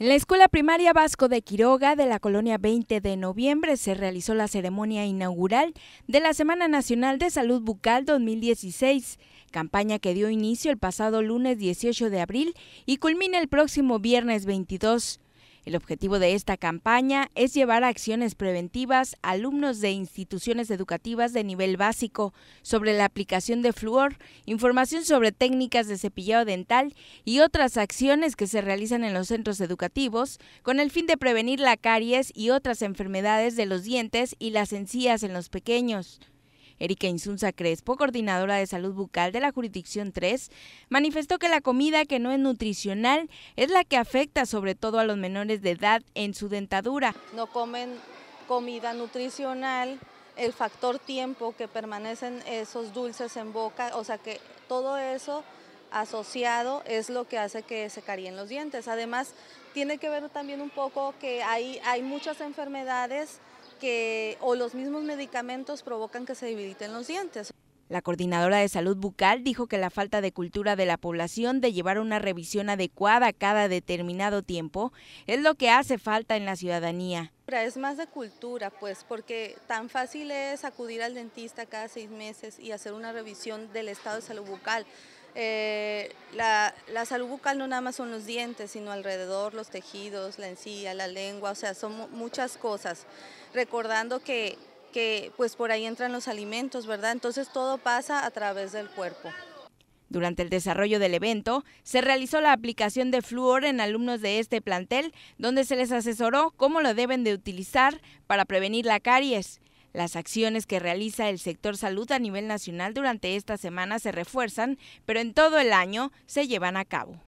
En la Escuela Primaria Vasco de Quiroga de la colonia 20 de noviembre se realizó la ceremonia inaugural de la Semana Nacional de Salud Bucal 2016, campaña que dio inicio el pasado lunes 18 de abril y culmina el próximo viernes 22. El objetivo de esta campaña es llevar acciones preventivas a alumnos de instituciones educativas de nivel básico sobre la aplicación de flúor, información sobre técnicas de cepillado dental y otras acciones que se realizan en los centros educativos con el fin de prevenir la caries y otras enfermedades de los dientes y las encías en los pequeños. Erika Insunza Crespo, coordinadora de salud bucal de la jurisdicción 3, manifestó que la comida que no es nutricional es la que afecta sobre todo a los menores de edad en su dentadura. No comen comida nutricional, el factor tiempo que permanecen esos dulces en boca, o sea que todo eso asociado es lo que hace que se caríen los dientes. Además, tiene que ver también un poco que hay, hay muchas enfermedades que, o los mismos medicamentos provocan que se debiliten los dientes. La coordinadora de salud bucal dijo que la falta de cultura de la población de llevar una revisión adecuada cada determinado tiempo es lo que hace falta en la ciudadanía. Es más de cultura, pues, porque tan fácil es acudir al dentista cada seis meses y hacer una revisión del estado de salud bucal. Eh, la, la, salud bucal no nada más son los dientes, sino alrededor, los tejidos, la encía, la lengua, o sea, son muchas cosas. Recordando que que pues por ahí entran los alimentos, ¿verdad? Entonces todo pasa a través del cuerpo. Durante el desarrollo del evento, se realizó la aplicación de flúor en alumnos de este plantel, donde se les asesoró cómo lo deben de utilizar para prevenir la caries. Las acciones que realiza el sector salud a nivel nacional durante esta semana se refuerzan, pero en todo el año se llevan a cabo.